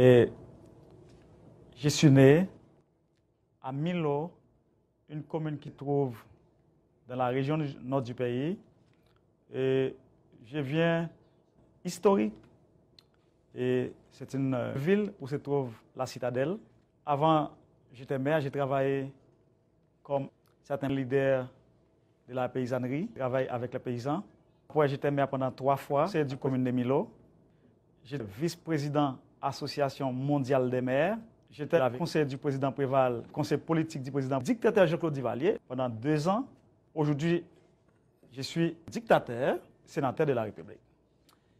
Et je suis né à Milo, une commune qui se trouve dans la région nord du pays. Et je viens historique. Et c'est une euh, ville où se trouve la citadelle. Avant, j'étais maire, j'ai travaillé comme certains leaders de la paysannerie, travaille avec les paysans. Après, j'étais maire pendant trois fois, c'est du commune de Milo. J'étais vice-président Association mondiale des maires. J'étais conseiller du président Préval, conseiller politique du président, dictateur Jean-Claude Duvalier pendant deux ans. Aujourd'hui, je suis dictateur, sénateur de la République.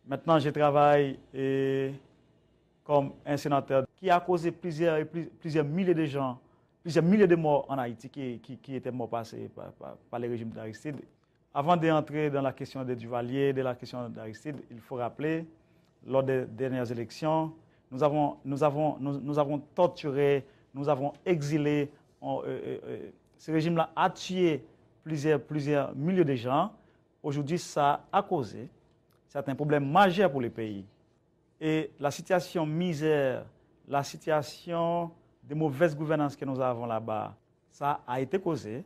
Maintenant, je travaille comme un sénateur qui a causé plusieurs, plusieurs milliers de gens, plusieurs milliers de morts en Haïti qui, qui, étaient morts passés par, par, les régimes d'Aristide. Avant d'entrer dans la question de Duvalier, de la question d'Aristide, il faut rappeler, lors des dernières élections, nous avons, torturé, nous avons exilé. Euh, euh, euh, ce régime-là a tué plusieurs, plusieurs milliers de gens. Aujourd'hui, ça a causé certains problèmes majeurs pour les pays. Et la situation misère, la situation de mauvaise gouvernance que nous avons là-bas, ça a été causé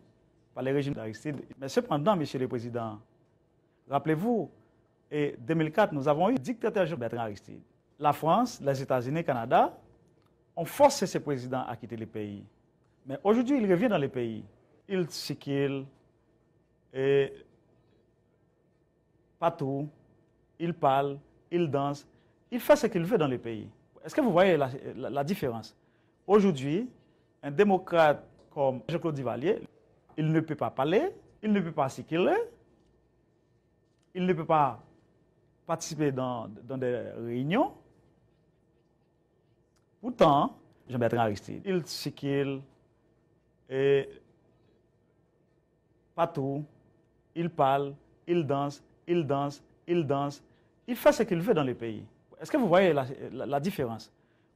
par les régimes d'Aristide. Mais cependant, Monsieur le Président, rappelez-vous, en 2004, nous avons eu le dictateur Bertrand Aristide la France, les États-Unis, le Canada ont forcé ces présidents à quitter le pays. Mais aujourd'hui, il revient dans le pays. Il circule, et partout. il parle, il danse, il fait ce qu'il veut dans le pays. Est-ce que vous voyez la, différence Aujourd'hui, un démocrate comme Jean-Claude Duvalier, il ne peut pas parler, il ne peut pas circuler, il ne peut pas participer dans des réunions, Pourtant, Jean-Bertrand Aristide, il sait qu'il est partout, il parle, il danse, il danse, il danse, il fait ce qu'il veut dans le pays. Est-ce que vous voyez la, différence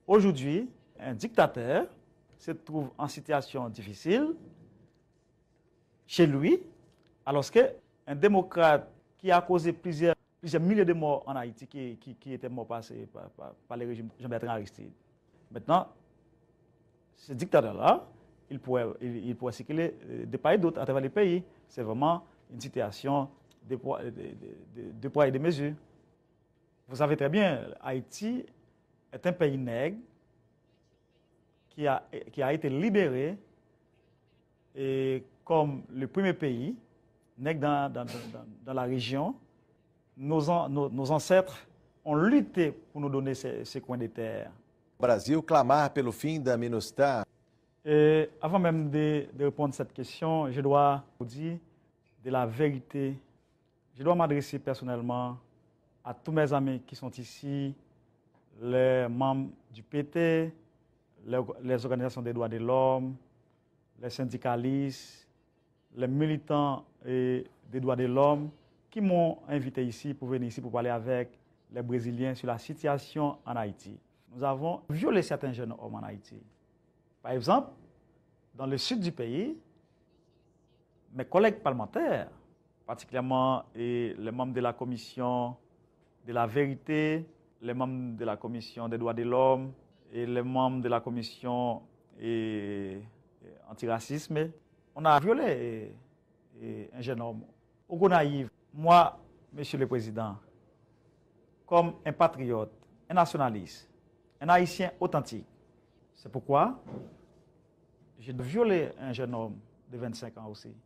Aujourd'hui, un dictateur se trouve en situation difficile chez lui, alors qu'un démocrate qui a causé plusieurs, plusieurs milliers de morts en Haïti, qui, qui, qui étaient morts par, par le régime Jean-Bertrand Aristide, Maintenant, ce dictateur là il pourrait circuler euh, de pays d'autres à travers les pays. C'est vraiment une situation de poids, et de mesure. Vous savez très bien, Haïti est un pays nègre qui a, été libéré et comme le premier pays nègre dans, la région. Nos, ancêtres ont lutté pour nous donner ces coins de terre. Brasil avant même de, répondre à cette question, je dois vous dire de la vérité. Je dois m'adresser personnellement à tous mes amis qui sont ici, les membres du PT, les, organisations des droits de l'homme, les syndicalistes, les militants des droits de l'homme qui m'ont invité ici pour venir ici pour parler avec les Brésiliens sur la situation en Haïti nous avons violé certains jeunes hommes en Haïti. Par exemple, dans le sud du pays, mes collègues parlementaires, particulièrement les membres de la commission de la vérité, les membres de la commission des droits de l'homme et les membres de la commission antiracisme, on a violé un jeune homme. Au gros naïf, moi, Monsieur le Président, comme un patriote, un nationaliste, un haïtien authentique. C'est pourquoi j'ai violé un jeune homme de 25 ans aussi.